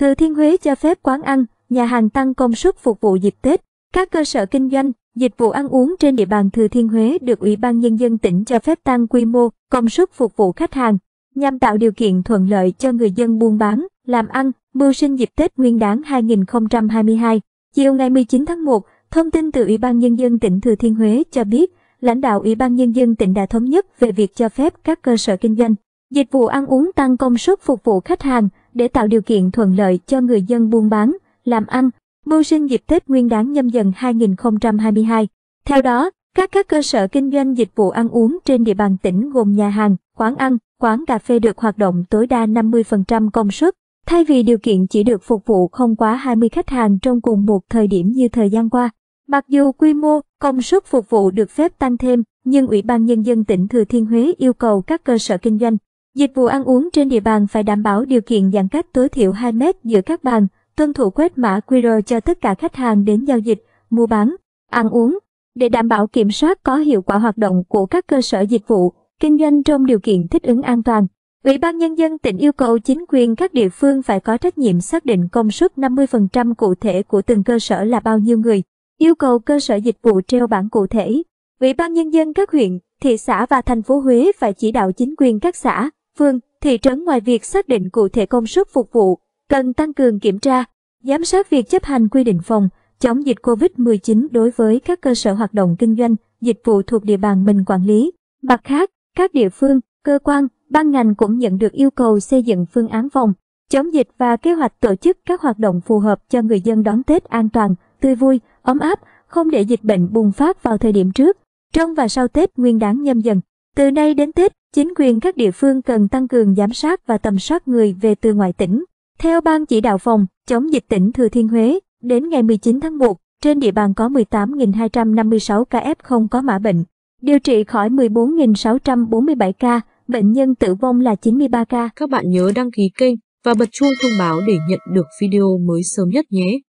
Thừa Thiên Huế cho phép quán ăn, nhà hàng tăng công suất phục vụ dịp Tết. Các cơ sở kinh doanh, dịch vụ ăn uống trên địa bàn Thừa Thiên Huế được Ủy ban Nhân dân tỉnh cho phép tăng quy mô, công suất phục vụ khách hàng, nhằm tạo điều kiện thuận lợi cho người dân buôn bán, làm ăn, mưu sinh dịp Tết Nguyên đán 2022. Chiều ngày 19 tháng 1, thông tin từ Ủy ban Nhân dân tỉnh Thừa Thiên Huế cho biết, lãnh đạo Ủy ban Nhân dân tỉnh đã thống nhất về việc cho phép các cơ sở kinh doanh, dịch vụ ăn uống tăng công suất phục vụ khách hàng, để tạo điều kiện thuận lợi cho người dân buôn bán, làm ăn, mưu sinh dịp Tết Nguyên đán nhâm dần 2022. Theo đó, các các cơ sở kinh doanh dịch vụ ăn uống trên địa bàn tỉnh gồm nhà hàng, quán ăn, quán cà phê được hoạt động tối đa 50% công suất, thay vì điều kiện chỉ được phục vụ không quá 20 khách hàng trong cùng một thời điểm như thời gian qua. Mặc dù quy mô, công suất phục vụ được phép tăng thêm, nhưng Ủy ban Nhân dân tỉnh Thừa Thiên Huế yêu cầu các cơ sở kinh doanh, Dịch vụ ăn uống trên địa bàn phải đảm bảo điều kiện giãn cách tối thiểu 2 mét giữa các bàn, tuân thủ quét mã QR cho tất cả khách hàng đến giao dịch, mua bán, ăn uống. Để đảm bảo kiểm soát có hiệu quả hoạt động của các cơ sở dịch vụ, kinh doanh trong điều kiện thích ứng an toàn, Ủy ban Nhân dân tỉnh yêu cầu chính quyền các địa phương phải có trách nhiệm xác định công suất 50% cụ thể của từng cơ sở là bao nhiêu người, yêu cầu cơ sở dịch vụ treo bảng cụ thể. Ủy ban Nhân dân các huyện, thị xã và thành phố Huế phải chỉ đạo chính quyền các xã, phường, thị trấn ngoài việc xác định cụ thể công suất phục vụ, cần tăng cường kiểm tra, giám sát việc chấp hành quy định phòng chống dịch COVID-19 đối với các cơ sở hoạt động kinh doanh, dịch vụ thuộc địa bàn mình quản lý. Mặt khác, các địa phương, cơ quan, ban ngành cũng nhận được yêu cầu xây dựng phương án phòng chống dịch và kế hoạch tổ chức các hoạt động phù hợp cho người dân đón Tết an toàn, tươi vui, ấm áp, không để dịch bệnh bùng phát vào thời điểm trước, trong và sau Tết Nguyên đán nhâm dần. Từ nay đến Tết, chính quyền các địa phương cần tăng cường giám sát và tầm soát người về từ ngoại tỉnh. Theo Ban chỉ đạo phòng chống dịch tỉnh Thừa Thiên Huế, đến ngày 19 tháng 1, trên địa bàn có 18.256 ca F0 có mã bệnh, điều trị khỏi 14.647 ca, bệnh nhân tử vong là 93 ca. Các bạn nhớ đăng ký kênh và bật chuông thông báo để nhận được video mới sớm nhất nhé.